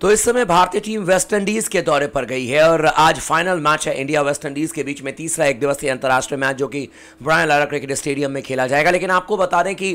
तो इस समय भारतीय टीम वेस्टइंडीज के दौरे पर गई है और आज फाइनल मैच है इंडिया वेस्टइंडीज के बीच में तीसरा एक दिवसीय अंतर्राष्ट्रीय मैच जो कि ब्रायन लारा क्रिकेट स्टेडियम में खेला जाएगा लेकिन आपको बता दें कि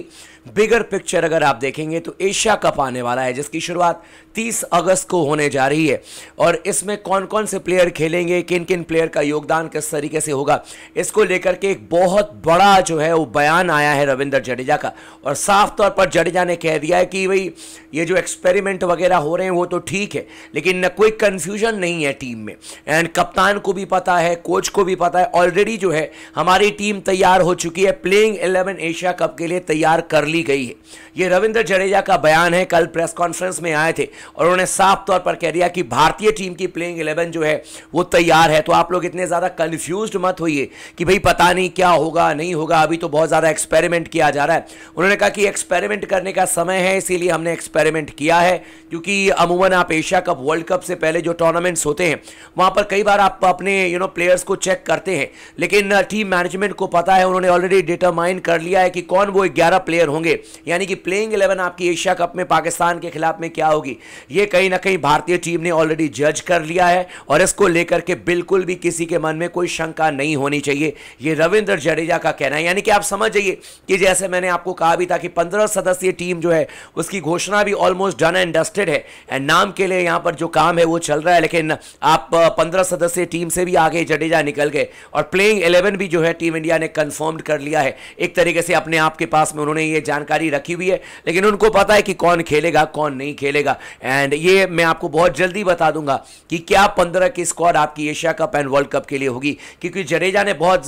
बिगर पिक्चर अगर आप देखेंगे तो एशिया कप आने वाला है जिसकी शुरुआत 30 अगस्त को होने जा रही है और इसमें कौन कौन से प्लेयर खेलेंगे किन किन प्लेयर का योगदान किस तरीके से होगा इसको लेकर के एक बहुत बड़ा जो है वो बयान आया है रविंद्र जडेजा का और साफ तौर पर जडेजा ने कह दिया है कि भाई ये जो एक्सपेरिमेंट वगैरह हो रहे हैं वो तो ठीक ठीक है लेकिन कोई कंफ्यूजन नहीं है टीम में एंड कप्तान को भी पता है कोच को भी पता है ऑलरेडी जो है हमारी टीम तैयार हो चुकी है प्लेइंग एलेवन एशिया कप के लिए तैयार कर ली गई है ये रविंद्र जडेजा का बयान है कल प्रेस कॉन्फ्रेंस में आए थे और उन्होंने साफ तौर पर कह दिया कि भारतीय टीम की प्लेइंग एलेवन जो है वो तैयार है तो आप लोग इतने ज़्यादा कन्फ्यूज मत होइए कि भाई पता नहीं क्या होगा नहीं होगा अभी तो बहुत ज़्यादा एक्सपेरिमेंट किया जा रहा है उन्होंने कहा कि एक्सपेरिमेंट करने का समय है इसीलिए हमने एक्सपेरिमेंट किया है क्योंकि अमूमन आप आप एशिया कप वर्ल्ड कप से पहले जो टूर्नामेंट्स होते हैं वहां पर कई बार आप अपने यू नो प्लेयर्स को चेक करते हैं लेकिन टीम uh, मैनेजमेंट को पता है उन्होंने ऑलरेडी डिटरमाइन कर लिया है कि कौन वो ग्यारह प्लेयर होंगे यानी कि प्लेइंग इलेवन आपकी एशिया कप में पाकिस्तान के खिलाफ में क्या होगी ये कहीं ना कहीं भारतीय टीम ने ऑलरेडी जज कर लिया है और इसको लेकर के बिल्कुल भी किसी के मन में कोई शंका नहीं होनी चाहिए ये रविंद्र जडेजा का कहना है यानी कि आप समझ जाइए कि जैसे मैंने आपको कहा भी था कि पंद्रह सदस्यीय टीम जो है उसकी घोषणा भी ऑलमोस्ट डन एंड डस्टेड है एंड नाम के लिए यहाँ पर जो काम है वो चल रहा है लेकिन आप पंद्रह सदस्य टीम से भी आगे जडेजा निकल गए और प्लेइंग एलेवन भी जो है टीम इंडिया ने कन्फर्म कर लिया है एक तरीके से अपने आप के पास में उन्होंने ये जानकारी रखी हुई है लेकिन उनको पता है कि कौन खेलेगा कौन नहीं खेलेगा एंड ये मैं आपको बहुत जल्दी बता दूंगा कि क्या पंद्रह की स्क्वाड आपकी Asia cup and world cup के लिए होगी क्योंकि जडेजा ने बहुत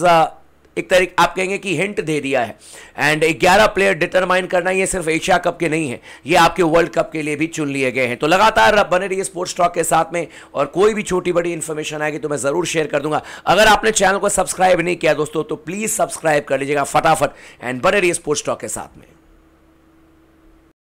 एक तरीके आप कहेंगे कि हिंट दे दिया है एंड ग्यारह प्लेयर डिटरमाइन करना ये सिर्फ एशिया कप के नहीं है ये आपके वर्ल्ड कप के लिए भी चुन लिए गए हैं तो लगातार बने रहिए स्पोर्ट्स टॉक के साथ में और कोई भी छोटी बड़ी इन्फॉर्मेशन आएगी तो मैं ज़रूर शेयर कर दूंगा अगर आपने चैनल को सब्सक्राइब नहीं किया दोस्तों तो प्लीज़ सब्सक्राइब कर लीजिएगा फटाफट एंड बने रहिए स्पोर्ट्स टॉक के साथ में